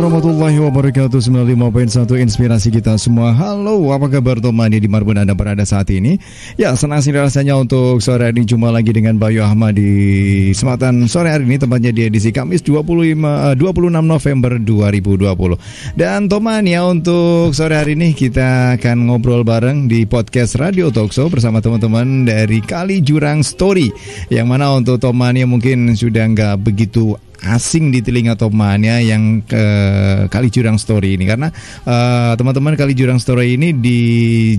warahmatullahi wabarakatuh 95.1 inspirasi kita semua Halo apa kabar teman di dimanapun anda berada saat ini Ya senang sih rasanya untuk sore hari ini Jumpa lagi dengan Bayu Ahmad di Sematan sore hari ini Tempatnya di edisi Kamis 25, 26 eh, November 2020 Dan teman ya untuk sore hari ini Kita akan ngobrol bareng di podcast Radio Talkshow Bersama teman-teman dari Kali Jurang Story Yang mana untuk teman yang mungkin sudah nggak begitu asing di telinga Tomania yang ke Kali Jurang Story ini karena teman eh, teman-teman Kali Jurang Story ini di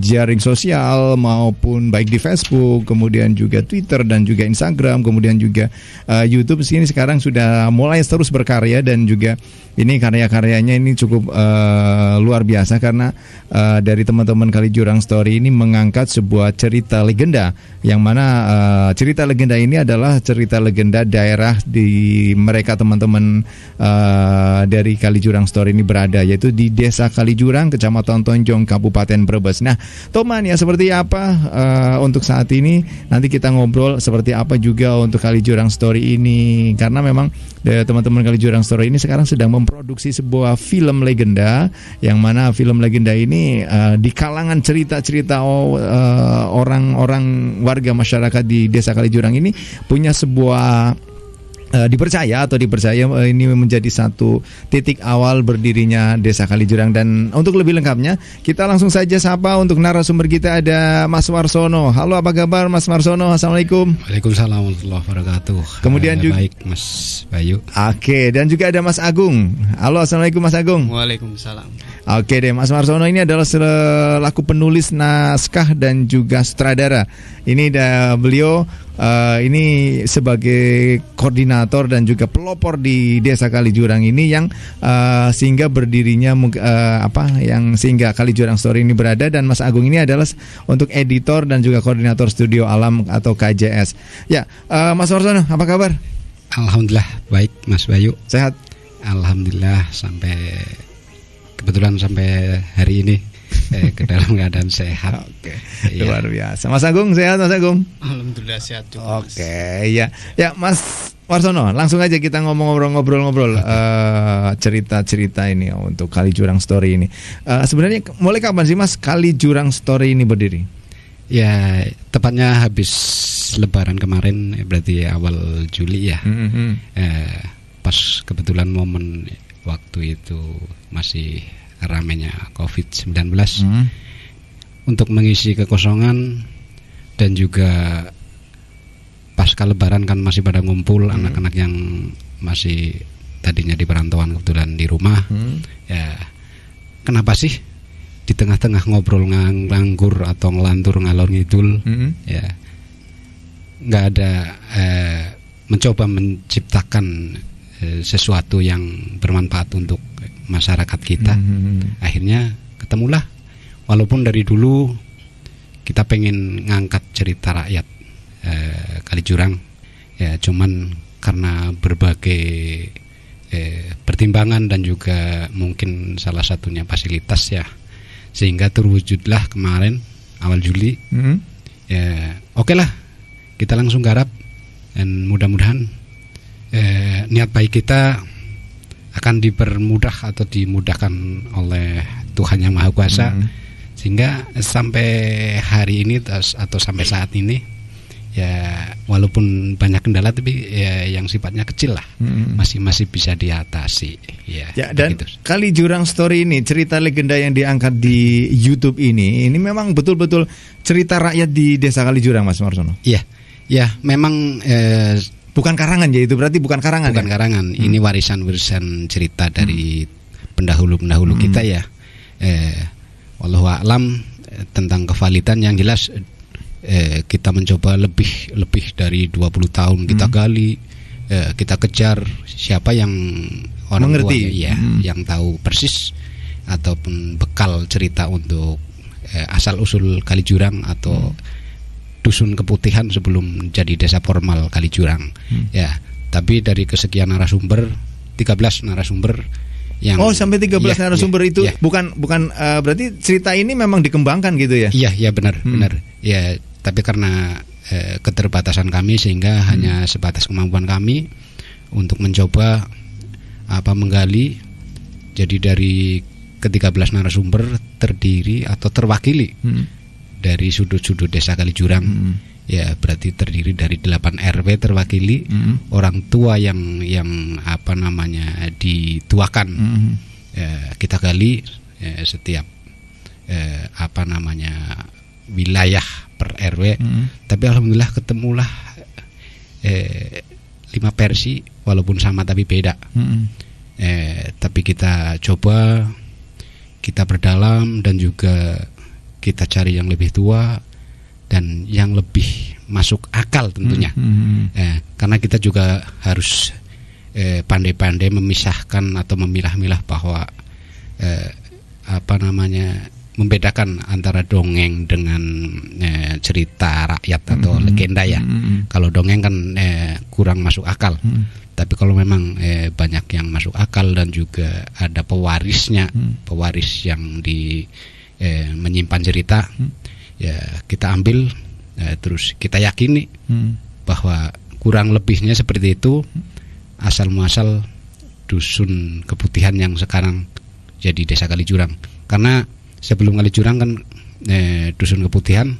jaring sosial maupun baik di Facebook, kemudian juga Twitter dan juga Instagram, kemudian juga uh, YouTube sini sekarang sudah mulai terus berkarya dan juga ini karya-karyanya ini cukup uh, luar biasa karena uh, dari teman-teman Kali Jurang Story ini mengangkat sebuah cerita legenda yang mana uh, cerita legenda ini adalah cerita legenda daerah di mereka mereka teman-teman uh, dari Kalijurang Store ini berada yaitu di Desa Kalijurang, Kecamatan Tonjong, Kabupaten Brebes. Nah, Toman ya seperti apa uh, untuk saat ini? Nanti kita ngobrol seperti apa juga untuk Kalijurang Story ini karena memang eh, teman-teman Kalijurang Story ini sekarang sedang memproduksi sebuah film legenda yang mana film legenda ini uh, di kalangan cerita-cerita orang-orang warga masyarakat di Desa Kalijurang ini punya sebuah Eh, dipercaya atau dipercaya eh, ini menjadi satu titik awal berdirinya Desa Kalijurang dan untuk lebih lengkapnya kita langsung saja sapa untuk narasumber kita ada Mas Warsono. Halo apa kabar Mas Warsono? Assalamualaikum. Waalaikumsalam warahmatullahi wabarakatuh. Kemudian eh, juga baik Mas Bayu. Oke, dan juga ada Mas Agung. Halo Assalamualaikum Mas Agung. Waalaikumsalam. Oke deh Mas Warsono ini adalah selaku penulis naskah dan juga sutradara. Ini ada beliau uh, ini sebagai koordinator dan juga pelopor di Desa Kalijurang ini yang uh, sehingga berdirinya uh, apa yang sehingga Kalijurang Story ini berada dan Mas Agung ini adalah untuk editor dan juga koordinator Studio Alam atau KJS. Ya, uh, Mas Warsono, apa kabar? Alhamdulillah baik Mas Bayu. Sehat. Alhamdulillah sampai kebetulan sampai hari ini eh, ke dalam keadaan sehat. Oke. Okay. Ya. Luar biasa. Mas Agung sehat Mas Agung? Alhamdulillah sehat juga. Oke, okay, ya. Ya, Mas Warsono, langsung aja kita ngomong-ngobrol-ngobrol-ngobrol okay. uh, eh, cerita-cerita ini oh, untuk Kali Jurang Story ini. Uh, sebenarnya mulai kapan sih Mas Kali Jurang Story ini berdiri? Ya, tepatnya habis lebaran kemarin eh, berarti awal Juli ya. Mm -hmm. eh, pas kebetulan momen waktu itu masih ramenya COVID-19 hmm. untuk mengisi kekosongan dan juga pasca lebaran kan masih pada ngumpul anak hmm. anak-anak yang masih tadinya di perantauan kebetulan di rumah hmm. ya kenapa sih di tengah-tengah ngobrol nganggur atau ngelantur ngalor ngidul hmm. ya nggak ada eh, mencoba menciptakan eh, sesuatu yang bermanfaat untuk masyarakat kita hmm. akhirnya ketemulah walaupun dari dulu kita pengen ngangkat cerita rakyat eh, kali jurang ya cuman karena berbagai eh, pertimbangan dan juga mungkin salah satunya fasilitas ya sehingga terwujudlah kemarin awal Juli mm-hmm. ya oke okay lah kita langsung garap dan mudah-mudahan eh, niat baik kita akan dipermudah atau dimudahkan oleh Tuhan yang Maha Kuasa -hmm. sehingga sampai hari ini atau sampai saat ini ya walaupun banyak kendala tapi ya yang sifatnya kecil lah -hmm. masih masih bisa diatasi ya, ya dan begitu. kali jurang story ini cerita legenda yang diangkat di YouTube ini ini memang betul-betul cerita rakyat di desa kali jurang Mas Marsono iya ya memang eh, Bukan karangan ya itu berarti bukan karangan. Bukan ya? karangan. Hmm. Ini warisan-warisan cerita dari hmm. pendahulu-pendahulu hmm. kita ya. Eh, alam eh, tentang kevalitan yang jelas eh, kita mencoba lebih lebih dari 20 tahun kita hmm. gali, eh, kita kejar siapa yang orang Mengerti. tua ya hmm. yang tahu persis ataupun bekal cerita untuk eh, asal usul kali jurang atau hmm dusun keputihan sebelum jadi desa formal Kalijurang hmm. ya tapi dari kesekian narasumber 13 narasumber yang Oh sampai 13 ya, ya, narasumber ya, itu ya. bukan bukan uh, berarti cerita ini memang dikembangkan gitu ya Iya iya benar hmm. benar ya tapi karena eh, keterbatasan kami sehingga hmm. hanya sebatas kemampuan kami untuk mencoba apa menggali jadi dari ke-13 narasumber terdiri atau terwakili hmm dari sudut-sudut desa Kalijurang. Hmm. Ya, berarti terdiri dari 8 RW terwakili hmm. orang tua yang yang apa namanya dituakan. Hmm. Ya, kita gali ya, setiap eh, apa namanya wilayah per RW. Hmm. Tapi alhamdulillah ketemulah eh, lima versi walaupun sama tapi beda. Hmm. Eh, tapi kita coba kita berdalam dan juga kita cari yang lebih tua dan yang lebih masuk akal tentunya. Hmm, Eh, karena kita juga harus pandai eh, pandai-pandai memisahkan atau memilah-milah bahwa eh, apa namanya membedakan antara dongeng dengan eh, cerita rakyat atau hmm, hmm legenda ya. Hmm, Kalau dongeng kan eh, kurang masuk akal. Hmm. Tapi kalau memang eh, banyak yang masuk akal dan juga ada pewarisnya, hmm. pewaris yang di eh, menyimpan cerita hmm. ya kita ambil ya, terus kita yakini hmm. bahwa kurang lebihnya seperti itu hmm. asal muasal dusun keputihan yang sekarang jadi desa kali Kalijurang karena sebelum kali Kalijurang kan eh, dusun keputihan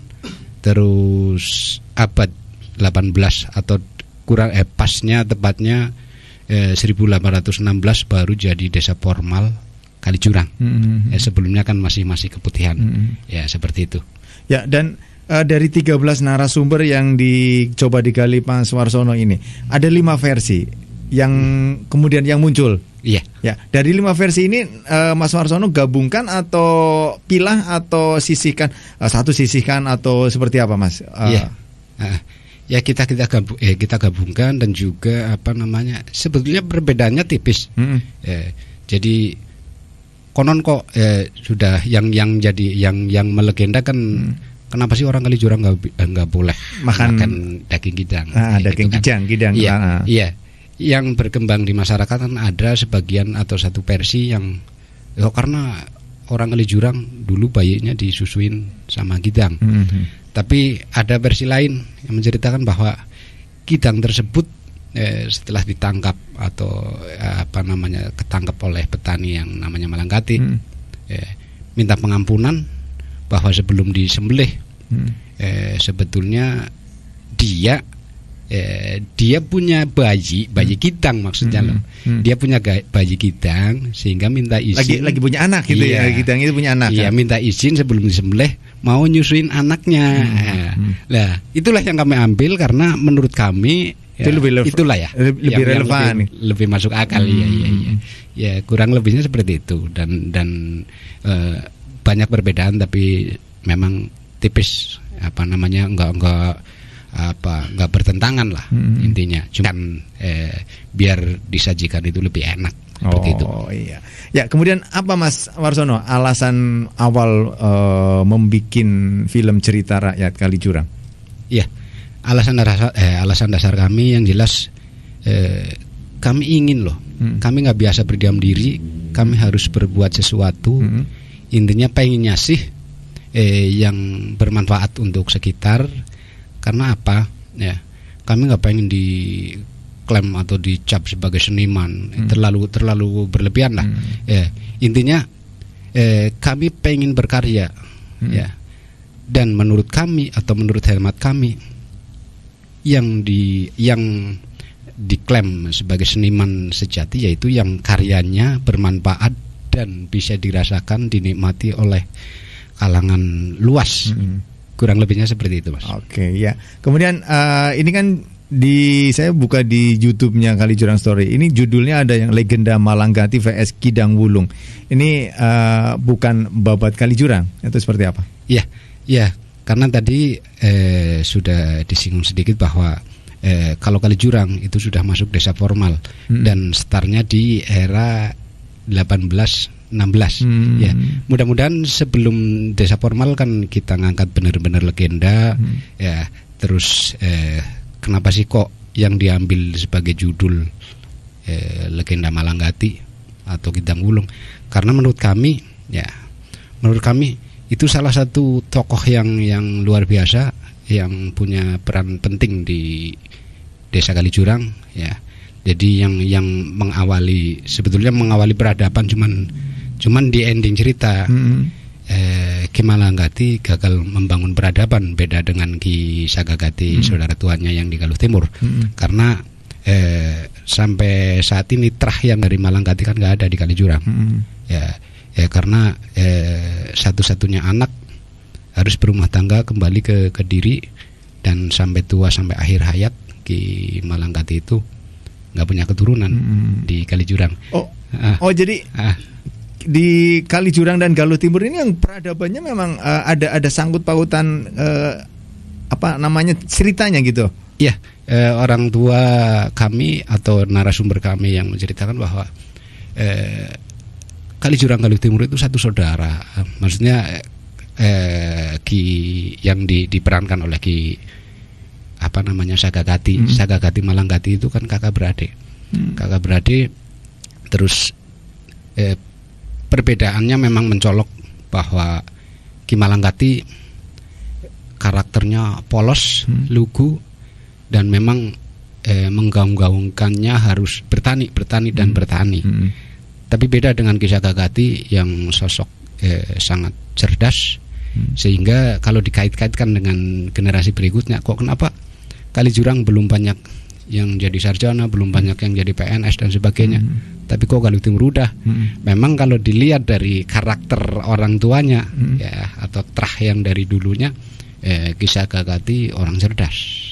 terus abad 18 atau kurang eh pasnya tepatnya eh, 1816 baru jadi desa formal kali curang Mm -hmm. ya, sebelumnya kan masih masih keputihan. Mm -hmm. Ya seperti itu. Ya dan uh, dari 13 narasumber yang dicoba digali Pak Suwarsono ini ada lima versi yang hmm. kemudian yang muncul. Iya. Ya, dari lima versi ini uh, Mas Warsono gabungkan atau pilah atau sisihkan uh, satu sisihkan atau seperti apa Mas? Uh, iya. Uh, ya kita kita gabung eh, kita gabungkan dan juga apa namanya sebetulnya perbedaannya tipis. Hmm. Eh, jadi konon kok eh, sudah yang yang jadi yang yang melegenda kan hmm kenapa sih orang kali jurang nggak eh, nggak boleh makan, makan daging gidang? Ah, ya, daging gitu kan. gidang, Iya, ah, ah. iya. Yang berkembang di masyarakat kan ada sebagian atau satu versi yang ya karena orang kali jurang dulu bayinya disusuin sama gidang. Hmm, -hmm. Tapi ada versi lain yang menceritakan bahwa gidang tersebut eh, setelah ditangkap atau eh, apa namanya ketangkap oleh petani yang namanya Malanggati hmm. eh, minta pengampunan bahwa sebelum disembelih hmm. eh, sebetulnya dia eh, dia punya bayi bayi hmm. kidang maksudnya hmm. hmm. dia punya bayi kidang sehingga minta izin lagi lagi punya anak gitu ya, iya, ya kidang itu punya anak iya kan? minta izin sebelum disembelih mau nyusuin anaknya hmm. hmm. nah itulah yang kami ambil karena menurut kami ya, itu lebih itulah ya lebih relevan lebih, lebih masuk akal hmm. ya ya ya hmm. ya kurang lebihnya seperti itu dan dan uh, banyak perbedaan tapi memang tipis apa namanya enggak enggak apa nggak bertentangan lah hmm. intinya cuman eh, biar disajikan itu lebih enak seperti oh, itu iya ya kemudian apa mas Warsono alasan awal eh, membuat film cerita rakyat kali curang? iya yeah alasan dasar eh, alasan dasar kami yang jelas eh, kami ingin loh hmm. kami nggak biasa berdiam diri kami harus berbuat sesuatu hmm. intinya pengennya sih eh, yang bermanfaat untuk sekitar karena apa ya kami nggak pengen diklaim atau dicap sebagai seniman hmm. terlalu terlalu berlebihan lah hmm. ya intinya eh, kami pengen berkarya hmm. ya dan menurut kami atau menurut hemat kami yang di yang diklaim sebagai seniman sejati yaitu yang karyanya bermanfaat dan bisa dirasakan dinikmati oleh kalangan luas. Mm -hmm. Kurang lebihnya seperti itu, Mas. Oke, okay, ya. Kemudian uh, ini kan di saya buka di YouTube-nya kali Jurang Story. Ini judulnya ada yang Legenda Malanggati vs Kidang Wulung. Ini uh, bukan babat kali Jurang atau seperti apa? Iya, iya karena tadi eh, sudah disinggung sedikit bahwa eh, kalau kali jurang itu sudah masuk desa formal hmm. dan startnya di era 18 16 hmm. ya mudah-mudahan sebelum desa formal kan kita ngangkat benar-benar legenda hmm. ya terus eh, kenapa sih kok yang diambil sebagai judul eh, legenda Malanggati atau Kidang Wulung karena menurut kami ya menurut kami itu salah satu tokoh yang yang luar biasa yang punya peran penting di desa Kalijurang ya jadi yang yang mengawali sebetulnya mengawali peradaban cuman cuman di ending cerita hmm. eh, gagal membangun peradaban beda dengan Ki Sagagati hmm. saudara tuannya yang di Galuh Timur hmm. karena eh, sampai saat ini terah yang dari Malanggati kan nggak ada di Kalijurang hmm. ya ya karena eh, satu-satunya anak harus berumah tangga kembali ke kediri dan sampai tua sampai akhir hayat di Malangkati itu nggak punya keturunan hmm. di Kalijurang. Oh, ah. oh jadi ah. di Kalijurang dan Galuh Timur ini yang peradabannya memang uh, ada ada sangkut pautan uh, apa namanya ceritanya gitu. Iya, eh, orang tua kami atau narasumber kami yang menceritakan bahwa eh, Kali Jurang Kali Timur itu satu saudara. Maksudnya eh, Ki yang di, diperankan oleh Ki apa namanya sagagati hmm. sagagati Malanggati itu kan kakak beradik. Hmm. Kakak beradik terus eh, perbedaannya memang mencolok bahwa Ki Malanggati karakternya polos, hmm. lugu dan memang eh, menggaung-gaungkannya harus bertani, bertani dan hmm. bertani. Hmm tapi beda dengan Kisah Gagati yang sosok eh, sangat cerdas hmm. sehingga kalau dikait-kaitkan dengan generasi berikutnya kok kenapa Kali Jurang belum banyak yang jadi sarjana, belum banyak yang jadi PNS dan sebagainya. Hmm. Tapi kok kalau Timur merudah, hmm. memang kalau dilihat dari karakter orang tuanya hmm. ya atau terah yang dari dulunya, eh, kisah Gagati orang cerdas